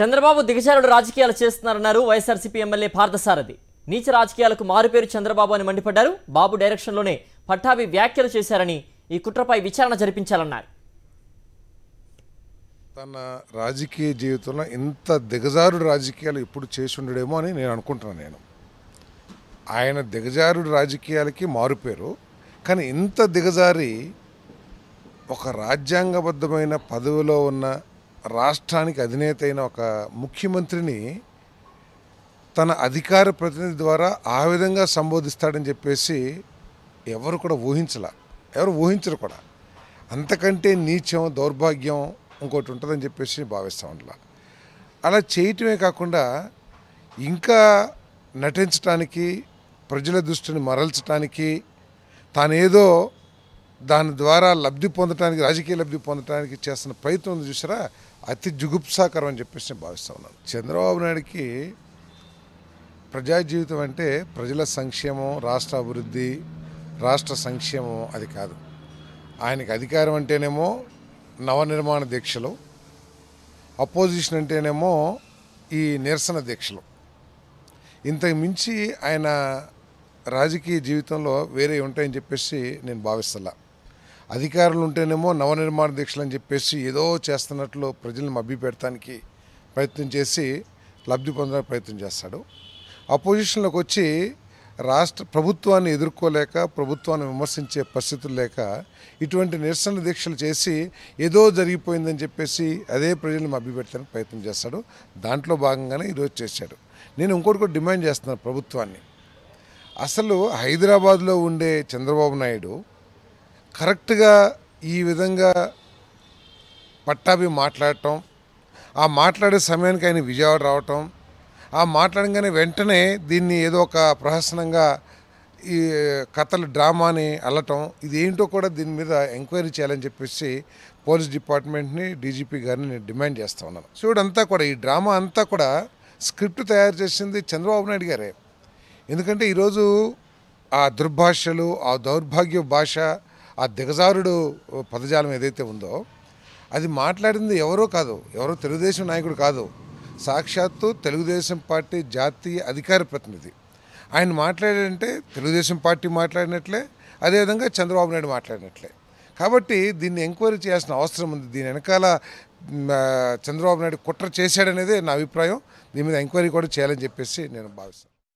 చంద్రబాబు దిగజారుడు రాజకీయాలు చేస్తున్నారన్నారు వైఎస్ఆర్సీపీ ఎమ్మెల్యే పార్థసారథి నీచ రాజకీయాలకు మారుపేరు చంద్రబాబు అని మండిపడ్డారు బాబు డైరెక్షన్లోనే పట్టాభి వ్యాఖ్యలు చేశారని ఈ కుట్రపై విచారణ జరిపించాలన్నారు తన రాజకీయ జీవితంలో ఇంత దిగజారుడు రాజకీయాలు ఇప్పుడు చేసి ఉండడేమో అని నేను అనుకుంటున్నాను నేను ఆయన దిగజారుడు రాజకీయాలకి మారుపేరు కానీ ఇంత దిగజారి ఒక రాజ్యాంగబద్ధమైన పదవిలో ఉన్న రాష్ట్రానికి అధినేత అయిన ఒక ముఖ్యమంత్రిని తన అధికార ప్రతినిధి ద్వారా ఆ విధంగా సంబోధిస్తాడని చెప్పేసి ఎవరు కూడా ఊహించాల ఎవరు ఊహించరు కూడా అంతకంటే నీచం దౌర్భాగ్యం ఇంకోటి ఉంటుందని చెప్పేసి భావిస్తూ ఉండలా అలా చేయటమే కాకుండా ఇంకా నటించటానికి ప్రజల దృష్టిని మరల్చటానికి తానేదో దాని ద్వారా లబ్ధి పొందడానికి రాజకీయ లబ్ధి పొందడానికి చేస్తున్న ప్రయత్నం చూసారా అతి జుగుప్సాకరం అని చెప్పేసి నేను భావిస్తూ ఉన్నాను చంద్రబాబు నాయుడికి ప్రజా జీవితం అంటే ప్రజల సంక్షేమం రాష్ట్ర అభివృద్ధి రాష్ట్ర సంక్షేమం అది కాదు ఆయనకి అధికారం అంటేనేమో నవనిర్మాణ దీక్షలు అపోజిషన్ అంటేనేమో ఈ నిరసన దీక్షలు ఇంతకు మించి ఆయన రాజకీయ జీవితంలో వేరే ఉంటాయని చెప్పేసి నేను భావిస్తలా అధికారులు ఉంటేనేమో నవనిర్మాణ దీక్షలు అని చెప్పేసి ఏదో చేస్తున్నట్లు ప్రజలను పెడతానికి ప్రయత్నం చేసి లబ్ధి పొందడానికి ప్రయత్నం చేస్తాడు అపోజిషన్లోకి వచ్చి రాష్ట్ర ప్రభుత్వాన్ని ఎదుర్కోలేక ప్రభుత్వాన్ని విమర్శించే పరిస్థితులు లేక ఇటువంటి నిరసన దీక్షలు చేసి ఏదో జరిగిపోయిందని చెప్పేసి అదే ప్రజలను మభ్యపెట్టడానికి ప్రయత్నం చేస్తాడు దాంట్లో భాగంగానే ఈరోజు చేశాడు నేను ఇంకోటి కూడా డిమాండ్ చేస్తున్నాను ప్రభుత్వాన్ని అసలు హైదరాబాద్లో ఉండే చంద్రబాబు నాయుడు కరెక్ట్గా ఈ విధంగా పట్టాభి మాట్లాడటం ఆ మాట్లాడే సమయానికి ఆయన విజయవాడ రావటం ఆ మాట్లాడగానే వెంటనే దీన్ని ఏదో ఒక ప్రహసనంగా ఈ కథలు డ్రామాని అల్లటం ఇదేంటో కూడా దీని మీద ఎంక్వైరీ చేయాలని చెప్పేసి పోలీస్ డిపార్ట్మెంట్ని డీజీపీ గారిని నేను డిమాండ్ చేస్తూ ఉన్నాను చూడంతా కూడా ఈ డ్రామా అంతా కూడా స్క్రిప్ట్ తయారు చేసింది చంద్రబాబు నాయుడు గారే ఎందుకంటే ఈరోజు ఆ దుర్భాషలు ఆ దౌర్భాగ్య భాష ఆ దిగజారుడు పదజాలం ఏదైతే ఉందో అది మాట్లాడింది ఎవరో కాదు ఎవరో తెలుగుదేశం నాయకుడు కాదు సాక్షాత్తు తెలుగుదేశం పార్టీ జాతీయ అధికార ప్రతినిధి ఆయన మాట్లాడాడంటే తెలుగుదేశం పార్టీ మాట్లాడినట్లే అదేవిధంగా చంద్రబాబు నాయుడు మాట్లాడినట్లే కాబట్టి దీన్ని ఎంక్వైరీ చేయాల్సిన అవసరం ఉంది దీని వెనకాల చంద్రబాబు నాయుడు కుట్ర చేశాడనేదే నా అభిప్రాయం దీని మీద ఎంక్వైరీ కూడా చేయాలని చెప్పేసి నేను భావిస్తాను